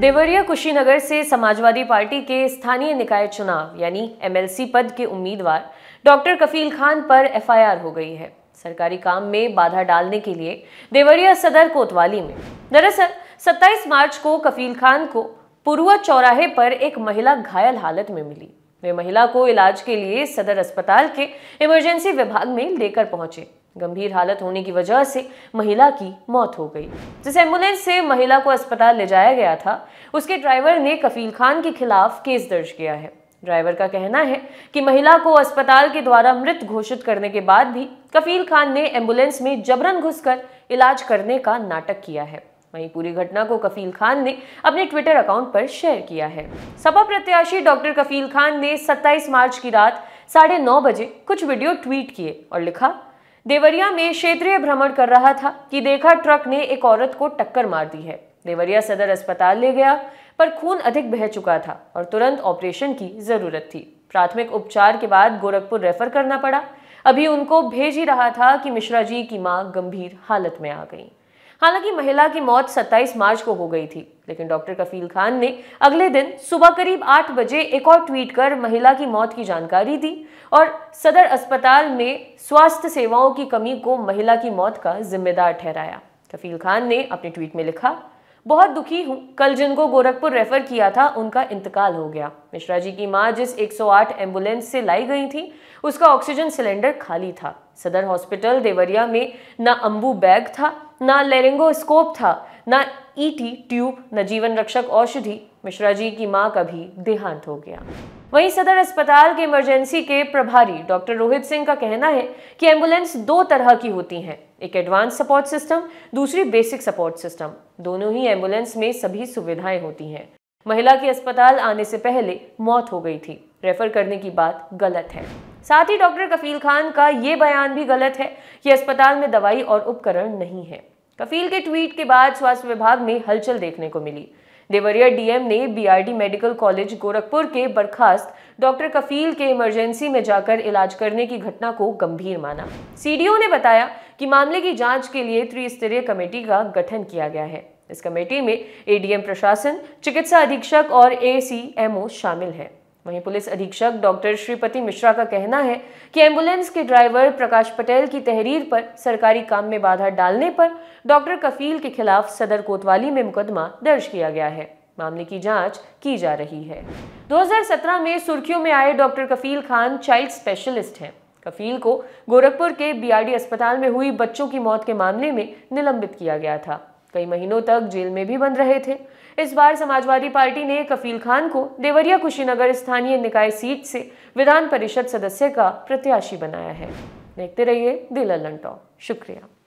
देवरिया कुशीनगर से समाजवादी पार्टी के स्थानीय निकाय चुनाव यानी एमएलसी पद के उम्मीदवार डॉक्टर कफील खान पर एफआईआर हो गई है सरकारी काम में बाधा डालने के लिए देवरिया सदर कोतवाली में दरअसल 27 मार्च को कफील खान को पुरुआ चौराहे पर एक महिला घायल हालत में मिली वे महिला को इलाज के लिए सदर अस्पताल के इमरजेंसी विभाग में लेकर पहुंचे गंभीर हालत होने की वजह से महिला की मौत हो गई जिस एम्बुलेंस से महिला को अस्पताल ले जाया गया था उसके ड्राइवर ने कफील खान के खिलाफ केस दर्ज किया है ड्राइवर का कहना है कि महिला को अस्पताल के द्वारा मृत घोषित करने के बाद भी कफील खान ने एम्बुलेंस में जबरन घुसकर इलाज करने का नाटक किया है वहीं पूरी घटना को कफील खान ने अपने ट्विटर अकाउंट पर शेयर किया है सपा प्रत्याशी डॉक्टर कफील खान ने 27 मार्च की रात साढ़े नौ बजे कुछ वीडियो ट्वीट किए और लिखा देवरिया में क्षेत्रीय भ्रमण कर रहा था कि देखा ट्रक ने एक औरत को टक्कर मार दी है देवरिया सदर अस्पताल ले गया पर खून अधिक बह चुका था और तुरंत ऑपरेशन की जरूरत थी प्राथमिक उपचार के बाद गोरखपुर रेफर करना पड़ा अभी उनको भेज ही रहा था कि मिश्रा जी की मां गंभीर हालत में आ गई हालांकि महिला की मौत 27 मार्च को हो गई थी लेकिन डॉक्टर कफील खान ने अगले दिन सुबह करीब 8 बजे एक और ट्वीट कर महिला की मौत की जानकारी दी और सदर अस्पताल में स्वास्थ्य सेवाओं की कमी को महिला की मौत का जिम्मेदार ठहराया कफील खान ने अपने ट्वीट में लिखा बहुत दुखी हूँ कल जिनको गोरखपुर रेफर किया था उनका इंतकाल हो गया मिश्रा जी की माँ जिस 108 एम्बुलेंस से लाई गई थी उसका ऑक्सीजन सिलेंडर खाली था सदर हॉस्पिटल देवरिया में ना अम्बू बैग था ना लेरिंगोस्कोप था ना ईटी ट्यूब न जीवन रक्षक औषधि मिश्रा जी की मां का भी देहांत हो गया वहीं सदर अस्पताल के इमरजेंसी के प्रभारी डॉक्टर रोहित सिंह का कहना है कि एम्बुलेंस दो तरह की होती हैं एक एडवांस सपोर्ट सिस्टम दूसरी बेसिक सपोर्ट सिस्टम दोनों ही एम्बुलेंस में सभी सुविधाएं होती हैं महिला की अस्पताल आने से पहले मौत हो गई थी रेफर करने की बात गलत है साथ ही डॉक्टर कफील खान का ये बयान भी गलत है कि अस्पताल में दवाई और उपकरण नहीं है कफील के ट्वीट के बाद स्वास्थ्य विभाग में हलचल देखने को मिली देवरिया डीएम ने बीआरडी मेडिकल कॉलेज गोरखपुर के बर्खास्त डॉक्टर कफील के इमरजेंसी में जाकर इलाज करने की घटना को गंभीर माना सीडीओ ने बताया कि मामले की जांच के लिए त्रिस्तरीय कमेटी का गठन किया गया है इस कमेटी में एडीएम प्रशासन चिकित्सा अधीक्षक और एसीएमओ शामिल हैं वहीं पुलिस अधीक्षक डॉक्टर श्रीपति मिश्रा का कहना है कि एम्बुलेंस के ड्राइवर प्रकाश पटेल की तहरीर पर सरकारी काम में बाधा डालने पर डॉक्टर कफील के खिलाफ सदर कोतवाली में मुकदमा दर्ज किया गया है मामले की जांच की जा रही है 2017 में सुर्खियों में आए doctor Kafeel Khan child specialist हैं कफील को गोरखपुर के बीआरडी अस्पताल में हुई बच्चों की मौत के मामले में निलंबित किया गया था कई महीनों तक जेल में भी बंद रहे थे इस बार समाजवादी पार्टी ने कफील खान को देवरिया कुशीनगर स्थानीय निकाय सीट से विधान परिषद सदस्य का प्रत्याशी बनाया है देखते रहिए दिल टॉप शुक्रिया